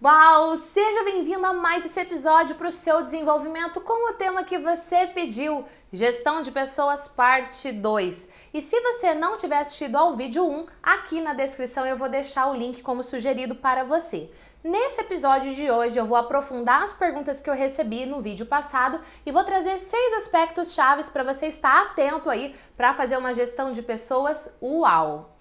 Uau! Seja bem-vindo a mais esse episódio para o seu desenvolvimento com o tema que você pediu, Gestão de Pessoas Parte 2. E se você não tiver assistido ao vídeo 1, aqui na descrição eu vou deixar o link como sugerido para você. Nesse episódio de hoje eu vou aprofundar as perguntas que eu recebi no vídeo passado e vou trazer seis aspectos chaves para você estar atento aí para fazer uma gestão de pessoas uau.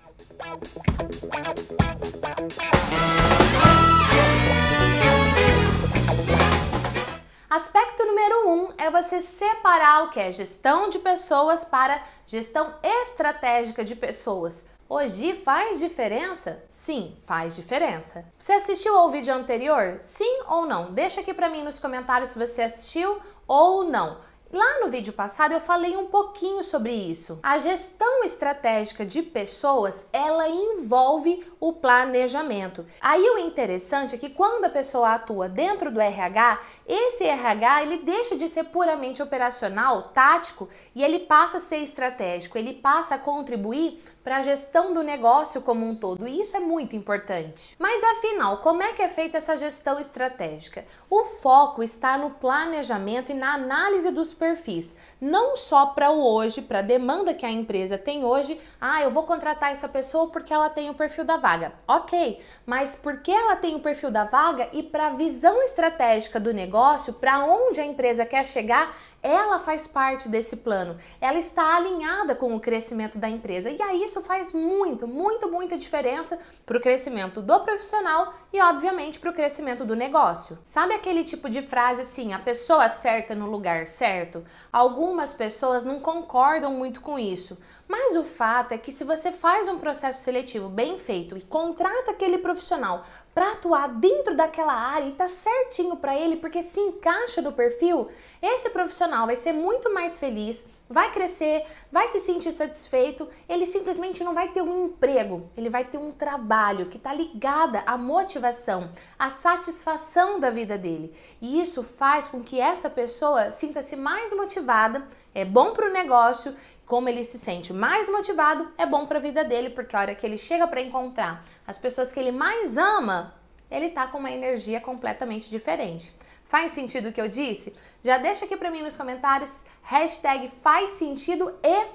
Aspecto número um é você separar o que é gestão de pessoas para gestão estratégica de pessoas. Hoje faz diferença? Sim, faz diferença. Você assistiu ao vídeo anterior? Sim ou não? Deixa aqui para mim nos comentários se você assistiu ou não. Lá no vídeo passado eu falei um pouquinho sobre isso. A gestão estratégica de pessoas, ela envolve o planejamento. Aí o interessante é que quando a pessoa atua dentro do RH, esse RH, ele deixa de ser puramente operacional, tático, e ele passa a ser estratégico, ele passa a contribuir para a gestão do negócio como um todo, e isso é muito importante. Mas afinal, como é que é feita essa gestão estratégica? O foco está no planejamento e na análise dos perfis, não só para o hoje, para a demanda que a empresa tem hoje. Ah, eu vou contratar essa pessoa porque ela tem o perfil da vaga. OK, mas por que ela tem o perfil da vaga e para a visão estratégica do negócio? negócio, para onde a empresa quer chegar, ela faz parte desse plano. Ela está alinhada com o crescimento da empresa. E aí isso faz muito, muito, muita diferença para o crescimento do profissional e, obviamente, para o crescimento do negócio. Sabe aquele tipo de frase assim, a pessoa certa no lugar certo? Algumas pessoas não concordam muito com isso. Mas o fato é que se você faz um processo seletivo bem feito e contrata aquele profissional para atuar dentro daquela área e tá certinho para ele porque se encaixa no perfil, esse profissional vai ser muito mais feliz, vai crescer, vai se sentir satisfeito, ele simplesmente não vai ter um emprego, ele vai ter um trabalho que está ligada à motivação, à satisfação da vida dele. E isso faz com que essa pessoa sinta-se mais motivada, é bom para o negócio como ele se sente mais motivado, é bom para a vida dele, porque a hora que ele chega para encontrar as pessoas que ele mais ama, ele tá com uma energia completamente diferente. Faz sentido o que eu disse? Já deixa aqui para mim nos comentários, hashtag faz sentido e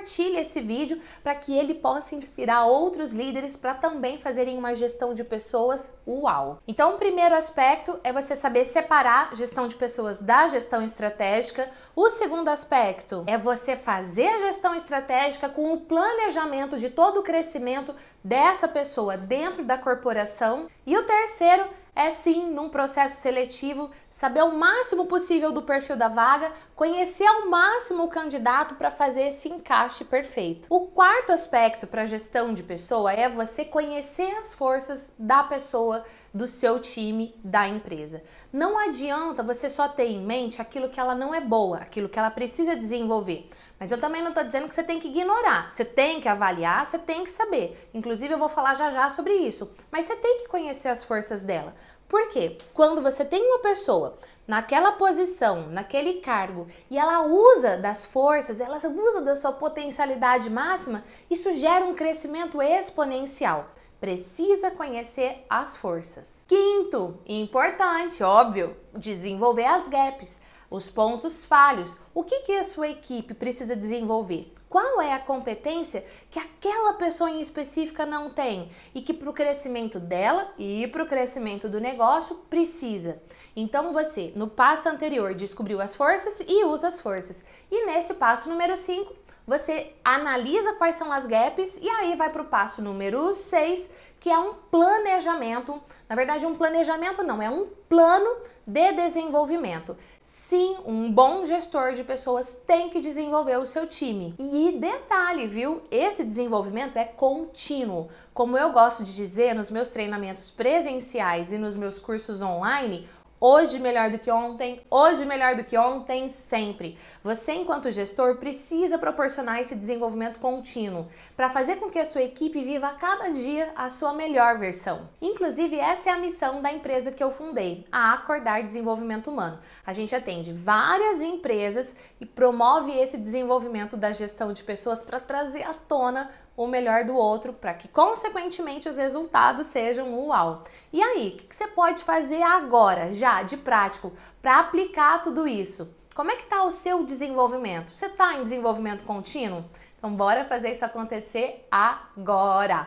compartilhe esse vídeo para que ele possa inspirar outros líderes para também fazerem uma gestão de pessoas uau. Então, o primeiro aspecto é você saber separar gestão de pessoas da gestão estratégica. O segundo aspecto é você fazer a gestão estratégica com o planejamento de todo o crescimento dessa pessoa dentro da corporação. E o terceiro é sim, num processo seletivo, saber o máximo possível do perfil da vaga, conhecer ao máximo o candidato para fazer esse encaixe perfeito. O quarto aspecto para gestão de pessoa é você conhecer as forças da pessoa do seu time, da empresa. Não adianta você só ter em mente aquilo que ela não é boa, aquilo que ela precisa desenvolver. Mas eu também não estou dizendo que você tem que ignorar. Você tem que avaliar, você tem que saber. Inclusive, eu vou falar já já sobre isso. Mas você tem que conhecer as forças dela. Por quê? Quando você tem uma pessoa naquela posição, naquele cargo, e ela usa das forças, ela usa da sua potencialidade máxima, isso gera um crescimento exponencial precisa conhecer as forças. Quinto, e importante, óbvio, desenvolver as gaps, os pontos falhos. O que, que a sua equipe precisa desenvolver? Qual é a competência que aquela pessoa em específica não tem e que para o crescimento dela e para o crescimento do negócio precisa? Então você, no passo anterior, descobriu as forças e usa as forças. E nesse passo número 5, você analisa quais são as gaps e aí vai para o passo número 6, que é um planejamento. Na verdade, um planejamento não, é um plano de desenvolvimento. Sim, um bom gestor de pessoas tem que desenvolver o seu time. E detalhe, viu? Esse desenvolvimento é contínuo. Como eu gosto de dizer nos meus treinamentos presenciais e nos meus cursos online, Hoje melhor do que ontem, hoje melhor do que ontem, sempre. Você, enquanto gestor, precisa proporcionar esse desenvolvimento contínuo para fazer com que a sua equipe viva a cada dia a sua melhor versão. Inclusive, essa é a missão da empresa que eu fundei, a Acordar Desenvolvimento Humano. A gente atende várias empresas e promove esse desenvolvimento da gestão de pessoas para trazer à tona o melhor do outro para que, consequentemente, os resultados sejam uau. E aí, o que, que você pode fazer agora, já de prático, para aplicar tudo isso? Como é que está o seu desenvolvimento? Você está em desenvolvimento contínuo? Então, bora fazer isso acontecer agora.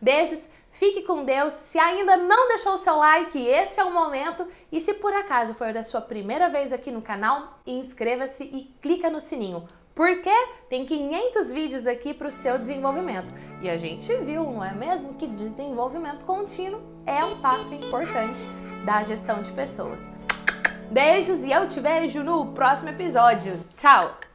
Beijos, fique com Deus. Se ainda não deixou o seu like, esse é o momento. E se por acaso foi da sua primeira vez aqui no canal, inscreva-se e clica no sininho porque tem 500 vídeos aqui para o seu desenvolvimento. E a gente viu, não é mesmo, que desenvolvimento contínuo é um passo importante da gestão de pessoas. Beijos e eu te vejo no próximo episódio. Tchau!